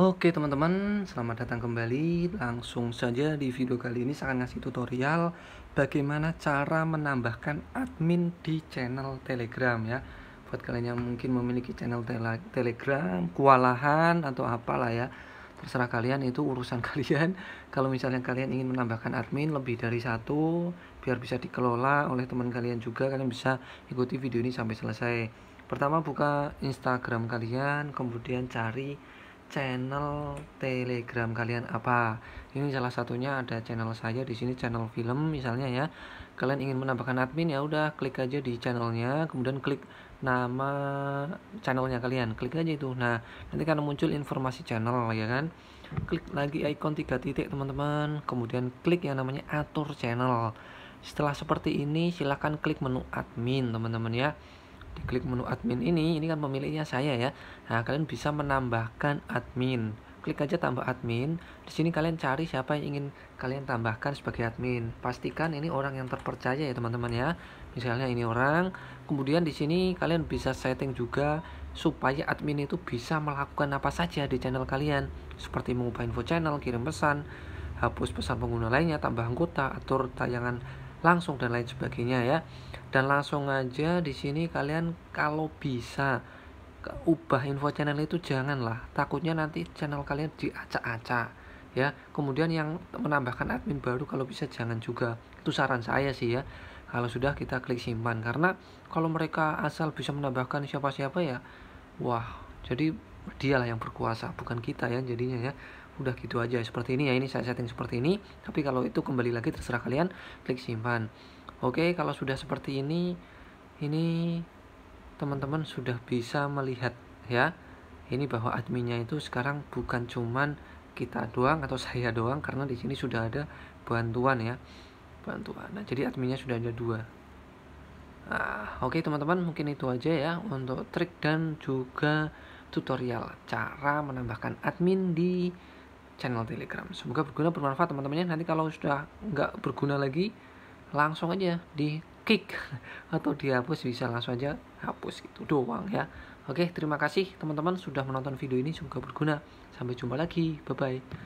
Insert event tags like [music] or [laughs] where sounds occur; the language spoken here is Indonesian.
Oke teman-teman, selamat datang kembali. Langsung saja di video kali ini saya akan ngasih tutorial bagaimana cara menambahkan admin di channel Telegram ya. Buat kalian yang mungkin memiliki channel tele Telegram, kewalahan atau apalah ya. Terserah kalian itu urusan [laughs] kalian. Kalau misalnya kalian ingin menambahkan admin lebih dari satu biar bisa dikelola oleh teman kalian juga, kalian bisa ikuti video ini sampai selesai. Pertama buka Instagram kalian, kemudian cari channel Telegram kalian apa. Ini salah satunya ada channel saya di sini channel film misalnya ya. Kalian ingin menambahkan admin ya udah klik aja di channelnya, kemudian klik nama channelnya kalian, klik aja itu. Nah, nanti karena muncul informasi channel ya kan. Klik lagi icon tiga titik teman-teman, kemudian klik yang namanya atur channel. Setelah seperti ini silahkan klik menu admin teman-teman ya Klik menu admin ini ini kan pemiliknya saya ya nah kalian bisa menambahkan admin klik aja tambah admin di sini kalian cari siapa yang ingin kalian tambahkan sebagai admin pastikan ini orang yang terpercaya ya teman-teman ya misalnya ini orang kemudian di sini kalian bisa setting juga supaya admin itu bisa melakukan apa saja di channel kalian seperti mengubah info channel kirim pesan hapus pesan pengguna lainnya tambah anggota atur tayangan langsung dan lain sebagainya ya dan langsung aja di sini kalian kalau bisa ubah info channel itu janganlah takutnya nanti channel kalian diacak-acak ya kemudian yang menambahkan admin baru kalau bisa jangan juga itu saran saya sih ya kalau sudah kita klik simpan karena kalau mereka asal bisa menambahkan siapa-siapa ya wah jadi dialah yang berkuasa bukan kita ya jadinya ya udah gitu aja seperti ini ya ini saya setting seperti ini tapi kalau itu kembali lagi terserah kalian klik simpan oke kalau sudah seperti ini ini teman-teman sudah bisa melihat ya ini bahwa adminnya itu sekarang bukan cuman kita doang atau saya doang karena di sini sudah ada bantuan ya bantuan nah jadi adminnya sudah ada dua Nah, oke teman-teman mungkin itu aja ya untuk trik dan juga tutorial cara menambahkan admin di channel Telegram. Semoga berguna bermanfaat teman-temannya. Nanti kalau sudah nggak berguna lagi, langsung aja di kick [laughs] atau dihapus bisa langsung aja hapus gitu doang ya. Oke, terima kasih teman-teman sudah menonton video ini. Semoga berguna. Sampai jumpa lagi. Bye bye.